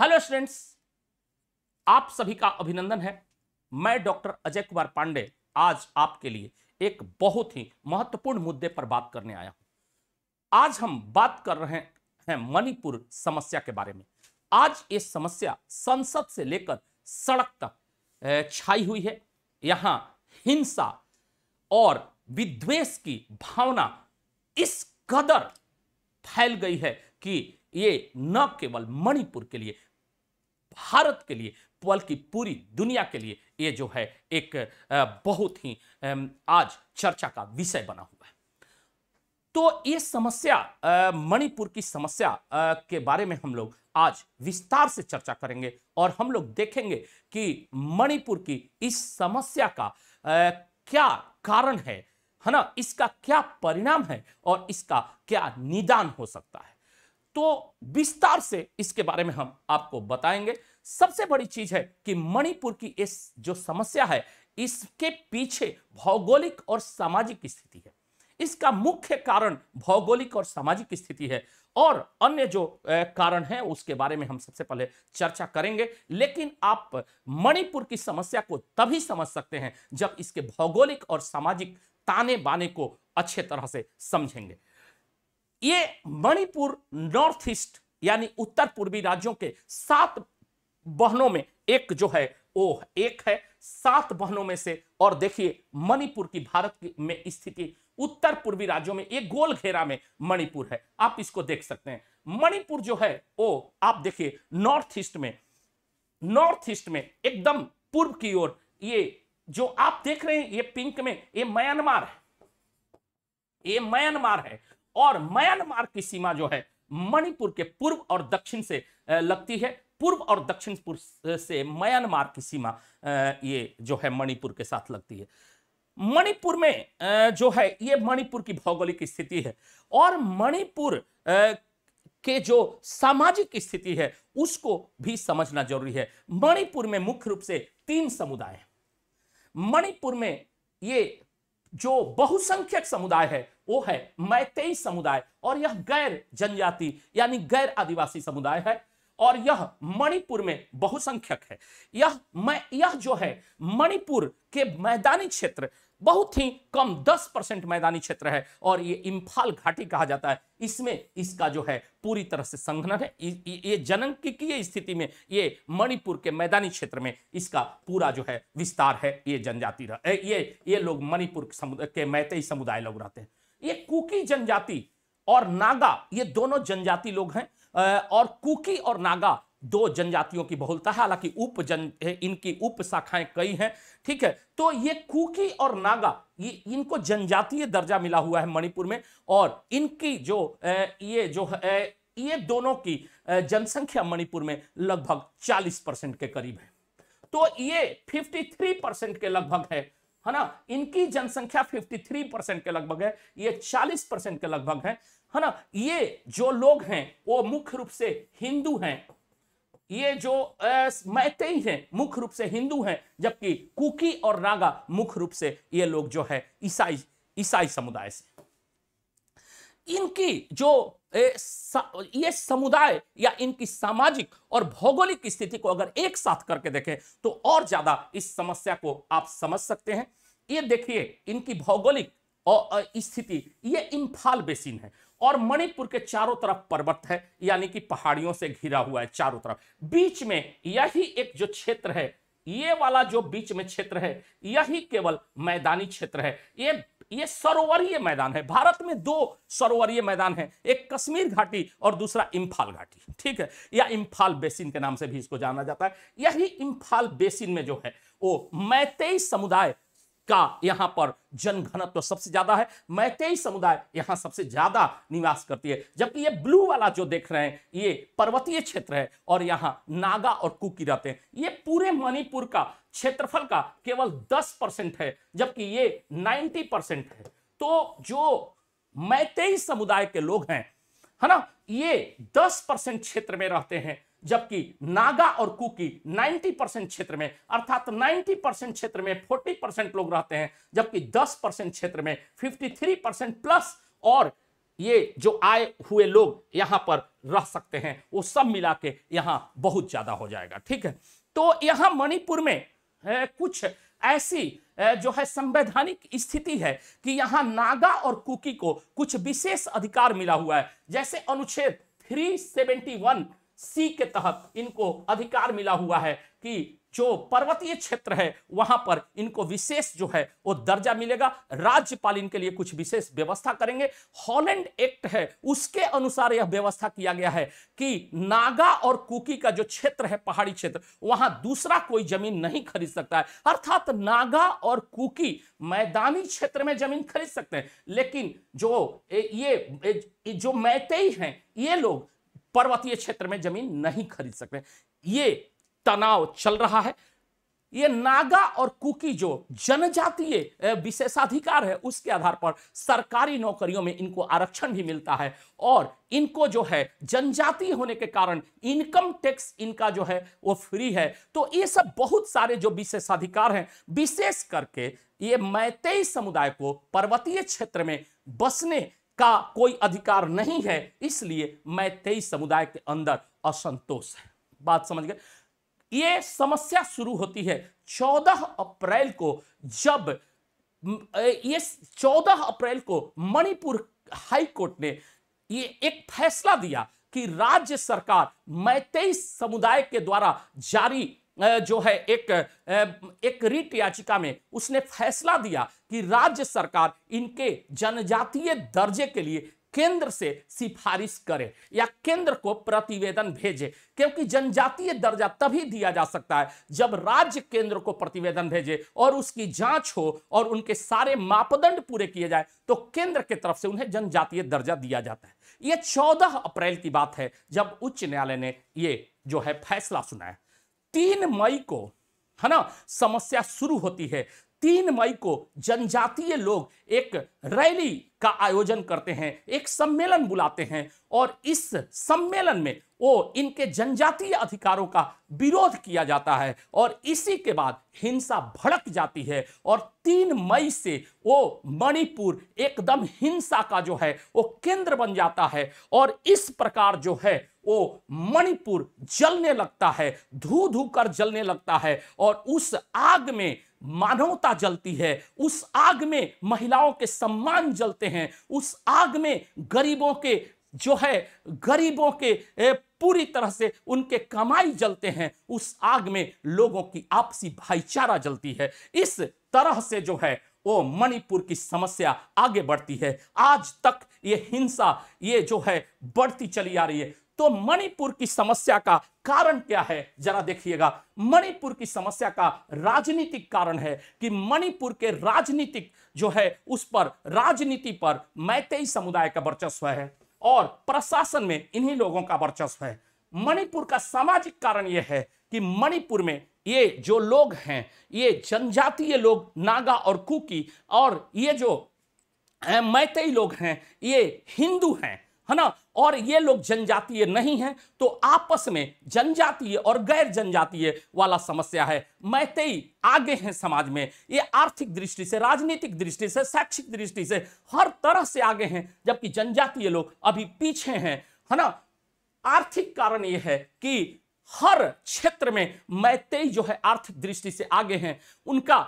hello students आप सभी का अभिनंदन है मैं डॉक्टर अजय कुमार पांडे आज आपके लिए एक बहुत ही महत्वपूर्ण मुद्दे पर बात करने आया हूं आज हम बात कर रहे हैं मणिपुर समस्या के बारे में आज ये समस्या संसद से लेकर सड़क तक छाई हुई है यहां हिंसा और विद्वेष की भावना इस कदर फैल गई है कि ये न केवल मणिपुर के लिए भारत के लिए बल्कि पूरी दुनिया के लिए ये जो है एक बहुत ही आज चर्चा का विषय बना हुआ है तो ये समस्या मणिपुर की समस्या के बारे में हम लोग आज विस्तार से चर्चा करेंगे और हम लोग देखेंगे कि मणिपुर की इस समस्या का क्या कारण है है ना इसका क्या परिणाम है और इसका क्या निदान हो सकता है तो विस्तार से इसके बारे में हम आपको बताएंगे सबसे बड़ी चीज है कि मणिपुर की इस जो समस्या है इसके पीछे भौगोलिक और सामाजिक स्थिति है इसका मुख्य कारण भौगोलिक और सामाजिक स्थिति है और अन्य जो कारण है उसके बारे में हम सबसे पहले चर्चा करेंगे लेकिन आप मणिपुर की समस्या को तभी समझ सकते हैं जब इसके भौगोलिक और सामाजिक ताने बाने को अच्छे तरह से समझेंगे ये मणिपुर नॉर्थ ईस्ट यानी उत्तर पूर्वी राज्यों के सात बहनों में एक जो है वो एक है सात बहनों में से और देखिए मणिपुर की भारत में स्थिति उत्तर पूर्वी राज्यों में एक गोल घेरा में मणिपुर है आप इसको देख सकते हैं मणिपुर जो है वो आप देखिए नॉर्थ ईस्ट में नॉर्थ ईस्ट में एकदम पूर्व की ओर ये जो आप देख रहे हैं ये पिंक में ये म्यांमार है ये म्यांमार है और म्यांमार की सीमा जो है मणिपुर के पूर्व और दक्षिण से लगती है पूर्व और दक्षिण पूर्व से म्यांमार की सीमा ये जो है मणिपुर के साथ लगती है मणिपुर में जो है ये मणिपुर की भौगोलिक स्थिति है और मणिपुर के जो सामाजिक स्थिति है उसको भी समझना जरूरी है मणिपुर में मुख्य रूप से तीन समुदाय हैं मणिपुर में ये जो बहुसंख्यक समुदाय है वो है मैतेई समुदाय और यह गैर जनजाति यानी गैर आदिवासी समुदाय है और यह मणिपुर में बहुसंख्यक है यह मैं यह जो है मणिपुर के मैदानी क्षेत्र बहुत ही कम 10 परसेंट मैदानी क्षेत्र है और ये इम्फाल घाटी कहा जाता है इसमें इसका जो है पूरी तरह से संघनन है ये की स्थिति में ये मणिपुर के मैदानी क्षेत्र में इसका पूरा जो है विस्तार है ये जनजाति ये ये लोग मणिपुर के मैतई समुदाय लोग रहते हैं ये कुकी जनजाति और नागा ये दोनों जनजाति लोग हैं और कुकी और नागा दो जनजातियों की बहुलता है हालांकि उप जन इनकी उप शाखाएं कई हैं ठीक है तो ये कुकी और नागा ये इनको जनजातीय दर्जा मिला हुआ है मणिपुर में और इनकी जो ये जो ये दोनों की जनसंख्या मणिपुर में लगभग 40 परसेंट के करीब है तो ये 53 परसेंट के लगभग है है ना इनकी जनसंख्या 53 परसेंट के लगभग है ये 40 परसेंट के लगभग है है ना ये जो लोग हैं वो मुख्य रूप से हिंदू हैं ये जो मैतेई हैं मुख्य रूप से हिंदू हैं जबकि कुकी और नागा मुख्य रूप से ये लोग जो है ईसाई ईसाई समुदाय से इनकी जो ए, ये समुदाय या इनकी सामाजिक और भौगोलिक स्थिति को अगर एक साथ करके देखें तो और ज्यादा इस समस्या को आप समझ सकते हैं ये देखिए इनकी भौगोलिक और स्थिति ये इम्फाल बेसिन है और मणिपुर के चारों तरफ पर्वत है यानी कि पहाड़ियों से घिरा हुआ है चारों तरफ बीच में यही एक जो क्षेत्र है ये वाला जो बीच में क्षेत्र है यही केवल मैदानी क्षेत्र है ये ये सरोवरीय मैदान है भारत में दो सरोवरीय मैदान है एक कश्मीर घाटी और दूसरा इम्फाल घाटी ठीक है या इम्फाल बेसिन के नाम से भी इसको जाना जाता है यही इम्फाल बेसिन में जो है वो मैतेई समुदाय का यहां पर जनघनत्व तो सबसे ज्यादा है मैतेई समुदाय यहां सबसे ज्यादा निवास करती है जबकि ये ब्लू वाला जो देख रहे हैं ये पर्वतीय क्षेत्र है और यहाँ नागा और कुकी रहते हैं ये पूरे मणिपुर का क्षेत्रफल का केवल 10 परसेंट है जबकि ये 90 परसेंट है तो जो मैतेई समुदाय के लोग हैं है ना ये दस परसेंट क्षेत्र में रहते हैं जबकि नागा और कुकी 90 परसेंट क्षेत्र में अर्थात 90 परसेंट क्षेत्र में 40 परसेंट लोग रहते हैं जबकि 10 परसेंट क्षेत्र में 53 परसेंट प्लस और ये जो आए हुए लोग यहां पर रह सकते हैं वो सब मिला के यहां बहुत ज्यादा हो जाएगा ठीक है तो यहां मणिपुर में कुछ ऐसी जो है संवैधानिक स्थिति है कि यहां नागा और कुकी को कुछ विशेष अधिकार मिला हुआ है जैसे अनुच्छेद 371 सी के तहत इनको अधिकार मिला हुआ है कि जो पर्वतीय क्षेत्र है वहां पर इनको विशेष जो है वो दर्जा मिलेगा राज्यपाल इनके लिए कुछ विशेष व्यवस्था करेंगे हॉलैंड एक्ट है उसके अनुसार यह व्यवस्था किया गया है कि नागा और कुकी का जो क्षेत्र है पहाड़ी क्षेत्र वहां दूसरा कोई जमीन नहीं खरीद सकता है अर्थात नागा और कुकी मैदानी क्षेत्र में जमीन खरीद सकते हैं लेकिन जो ये जो मैते हैं ये लोग पर्वतीय क्षेत्र में जमीन नहीं खरीद सकते ये तनाव चल रहा है ये नागा और कुकी जो जनजातीय विशेषाधिकार है उसके आधार पर सरकारी नौकरियों में इनको आरक्षण भी मिलता है और इनको जो है जनजातीय होने के कारण इनकम टैक्स इनका जो है वो फ्री है तो ये सब बहुत सारे जो विशेषाधिकार हैं विशेष करके ये मैतई समुदाय को पर्वतीय क्षेत्र में बसने का कोई अधिकार नहीं है इसलिए मैतेई समुदाय के अंदर असंतोष है बात समझ गए ये समस्या शुरू होती है 14 अप्रैल को जब ये 14 अप्रैल को मणिपुर हाई कोर्ट ने ये एक फैसला दिया कि राज्य सरकार मैतेई समुदाय के द्वारा जारी जो है एक एक रिट याचिका में उसने फैसला दिया कि राज्य सरकार इनके जनजातीय दर्जे के लिए केंद्र से सिफारिश करे या केंद्र को प्रतिवेदन भेजे क्योंकि जनजातीय दर्जा तभी दिया जा सकता है जब राज्य केंद्र को प्रतिवेदन भेजे और उसकी जांच हो और उनके सारे मापदंड पूरे किए जाए तो केंद्र के तरफ से उन्हें जनजातीय दर्जा दिया जाता है यह 14 अप्रैल की बात है जब उच्च न्यायालय ने यह जो है फैसला सुनाया तीन मई को है ना समस्या शुरू होती है तीन मई को जनजातीय लोग एक रैली का आयोजन करते हैं एक सम्मेलन बुलाते हैं और इस सम्मेलन में वो इनके जनजातीय अधिकारों का विरोध किया जाता है और इसी के बाद हिंसा भड़क जाती है और तीन मई से वो मणिपुर एकदम हिंसा का जो है वो केंद्र बन जाता है और इस प्रकार जो है वो मणिपुर जलने लगता है धू धू कर जलने लगता है और उस आग में मानवता जलती है उस आग में महिलाओं के सम्मान जलते हैं उस आग में गरीबों के जो है गरीबों के पूरी तरह से उनके कमाई जलते हैं उस आग में लोगों की आपसी भाईचारा जलती है इस तरह से जो है वो मणिपुर की समस्या आगे बढ़ती है आज तक ये हिंसा ये जो है बढ़ती चली आ रही है तो मणिपुर की समस्या का कारण क्या है जरा देखिएगा मणिपुर की समस्या का राजनीतिक कारण है कि मणिपुर के राजनीतिक जो है उस पर राजनीति पर मैतेई समुदाय का वर्चस्व है और प्रशासन में इन्हीं लोगों का वर्चस्व है मणिपुर का सामाजिक कारण यह है कि मणिपुर में ये जो लोग हैं ये जनजातीय लोग नागा और कुकी और ये जो मैतई लोग हैं ये हिंदू हैं है ना और ये लोग जनजातीय नहीं हैं तो आपस में जनजातीय और गैर जनजातीय वाला समस्या है मैतई आगे हैं समाज में ये आर्थिक दृष्टि से राजनीतिक दृष्टि से शैक्षिक दृष्टि से हर तरह से आगे हैं जबकि जनजातीय लोग अभी पीछे हैं है ना आर्थिक कारण यह है कि हर क्षेत्र में मैते जो है आर्थिक दृष्टि से आगे हैं उनका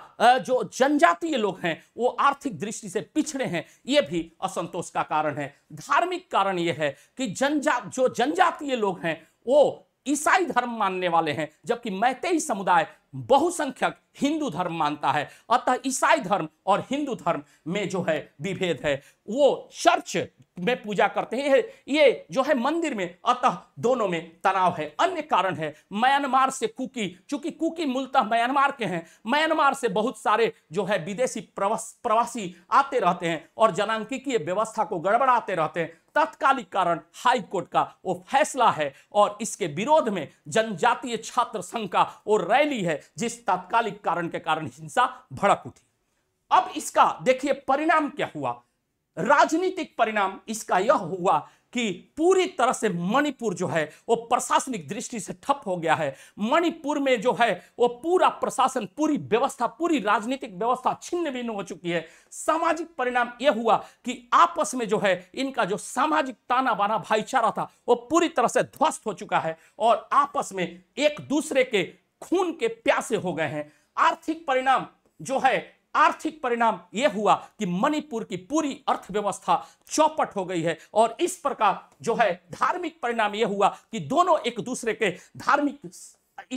जो जनजातीय लोग हैं वो आर्थिक दृष्टि से पिछड़े हैं ये भी असंतोष का कारण है धार्मिक कारण ये है कि जनजा जो जनजातीय लोग हैं वो ईसाई धर्म मानने वाले हैं जबकि मैतेई समुदाय बहुसंख्यक हिंदू धर्म मानता है अतः ईसाई धर्म और हिंदू धर्म में जो है विभेद है वो चर्च में पूजा करते हैं ये जो है मंदिर में अतः दोनों में तनाव है अन्य कारण है म्यांमार से कुकी चूंकि कुकी मूलतः म्यांमार के हैं म्यांमार से बहुत सारे जो है विदेशी प्रवासी आते रहते हैं और जनांकिकीय व्यवस्था को गड़बड़ाते रहते हैं तत्कालिक कारण हाई कोर्ट का वो फैसला है और इसके विरोध में जनजातीय छात्र संघ का वो रैली है जिस तत्कालिक कारण के कारण हिंसा भड़क उठी अब इसका देखिए परिणाम क्या हुआ राजनीतिक परिणाम इसका यह हुआ कि पूरी तरह से मणिपुर जो है वो प्रशासनिक दृष्टि से ठप हो गया है मणिपुर में जो है वो पूरा प्रशासन पूरी व्यवस्था पूरी राजनीतिक व्यवस्था छिन्न भिन्न हो चुकी है सामाजिक परिणाम यह हुआ कि आपस में जो है इनका जो सामाजिक ताना बाना भाईचारा था वो पूरी तरह से ध्वस्त हो चुका है और आपस में एक दूसरे के खून के प्यासे हो गए हैं आर्थिक परिणाम जो है आर्थिक परिणाम यह हुआ कि मणिपुर की पूरी अर्थव्यवस्था चौपट हो गई है और इस प्रकार जो है धार्मिक परिणाम यह हुआ कि दोनों एक दूसरे के धार्मिक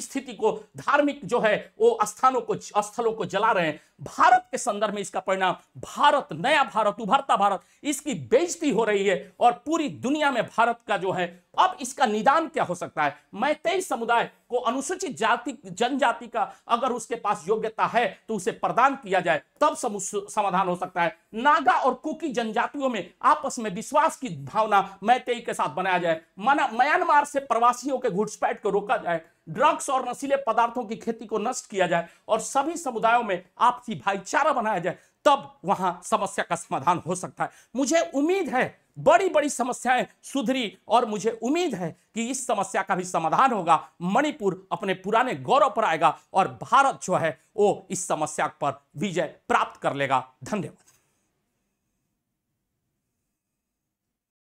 स्थिति को धार्मिक जो है वो स्थानों को स्थलों को जला रहे हैं भारत के संदर्भ में इसका परिणाम भारत नया भारत उभरता भारत इसकी बेइज्जती हो रही है और पूरी दुनिया में भारत का जो है अब इसका निदान क्या हो सकता है मैं तेईस समुदाय को अनुसूचित जाति जनजाति का अगर उसके पास योग्यता है तो उसे प्रदान किया जाए तब समाधान हो सकता है नागा और कुकी जनजातियों में आपस में विश्वास की भावना मैतेई के साथ बनाया जाए म्यांमार से प्रवासियों के घुसपैठ को रोका जाए ड्रग्स और नशीले पदार्थों की खेती को नष्ट किया जाए और सभी समुदायों में आपसी भाईचारा बनाया जाए तब वहां समस्या का समाधान हो सकता है मुझे उम्मीद है बड़ी बड़ी समस्याएं सुधरी और मुझे उम्मीद है कि इस समस्या का भी समाधान होगा मणिपुर अपने पुराने गौरव पर आएगा और भारत जो है वो इस समस्या पर विजय प्राप्त कर लेगा धन्यवाद